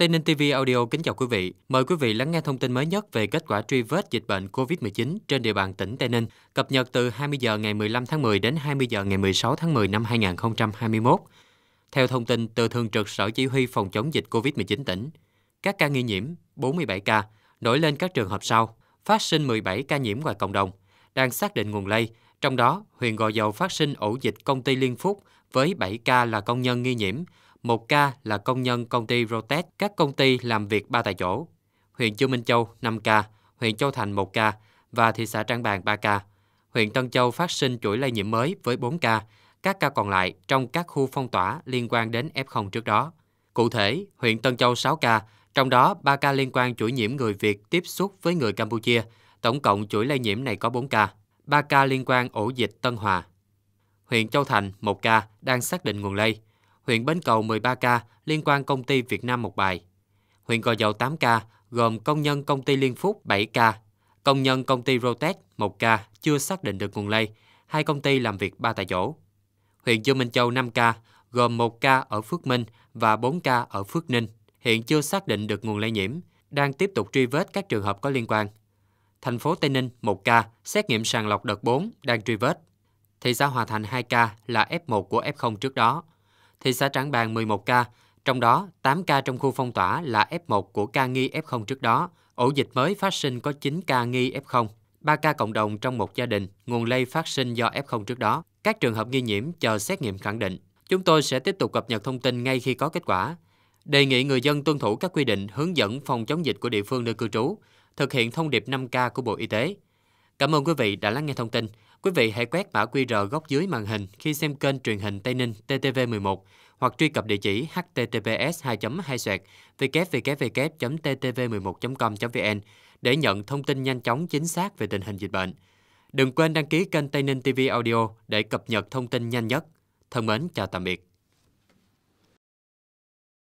Tây Ninh TV Audio kính chào quý vị. Mời quý vị lắng nghe thông tin mới nhất về kết quả truy vết dịch bệnh COVID-19 trên địa bàn tỉnh Tây Ninh, cập nhật từ 20 giờ ngày 15 tháng 10 đến 20 giờ ngày 16 tháng 10 năm 2021. Theo thông tin từ Thường trực Sở Chỉ huy Phòng chống dịch COVID-19 tỉnh, các ca nghi nhiễm 47 ca nổi lên các trường hợp sau, phát sinh 17 ca nhiễm ngoài cộng đồng, đang xác định nguồn lây, trong đó huyện Gò Dầu phát sinh ổ dịch công ty Liên Phúc với 7 ca là công nhân nghi nhiễm, một ca là công nhân công ty Rotech, các công ty làm việc ba tại chỗ. Huyện Dương Minh Châu 5 ca, huyện Châu Thành 1 ca và thị xã Trảng Bàng 3 ca. Huyện Tân Châu phát sinh chuỗi lây nhiễm mới với 4 ca, các ca còn lại trong các khu phong tỏa liên quan đến F0 trước đó. Cụ thể, huyện Tân Châu 6 ca, trong đó 3 ca liên quan chuỗi nhiễm người Việt tiếp xúc với người Campuchia, tổng cộng chuỗi lây nhiễm này có 4 ca, 3 ca liên quan ổ dịch Tân Hòa. Huyện Châu Thành 1 ca đang xác định nguồn lây huyện Bến Cầu 13 ca liên quan công ty Việt Nam một bài, huyện Gò Dầu 8 ca gồm công nhân công ty Liên Phúc 7 ca, công nhân công ty Rotec 1 ca chưa xác định được nguồn lây, hai công ty làm việc ba tại chỗ. Huyện Dương Minh Châu 5 ca, gồm 1 ca ở Phước Minh và 4 ca ở Phước Ninh, hiện chưa xác định được nguồn lây nhiễm, đang tiếp tục truy vết các trường hợp có liên quan. Thành phố Tây Ninh 1 ca, xét nghiệm sàng lọc đợt 4 đang truy vết. Thị xã Hòa Thành 2 ca là F1 của F0 trước đó thị xã Trảng Bàng 11 ca, trong đó 8 ca trong khu phong tỏa là F1 của ca nghi F0 trước đó. Ổ dịch mới phát sinh có 9 ca nghi F0, 3 ca cộng đồng trong một gia đình, nguồn lây phát sinh do F0 trước đó. Các trường hợp nghi nhiễm chờ xét nghiệm khẳng định. Chúng tôi sẽ tiếp tục cập nhật thông tin ngay khi có kết quả. Đề nghị người dân tuân thủ các quy định hướng dẫn phòng chống dịch của địa phương nơi cư trú, thực hiện thông điệp 5K của Bộ Y tế. Cảm ơn quý vị đã lắng nghe thông tin. Quý vị hãy quét mã QR góc dưới màn hình khi xem kênh truyền hình Tây Ninh TTV11 hoặc truy cập địa chỉ https 2 2 www ttv 11 com vn để nhận thông tin nhanh chóng chính xác về tình hình dịch bệnh. Đừng quên đăng ký kênh Tây Ninh TV Audio để cập nhật thông tin nhanh nhất. Thân mến, chào tạm biệt.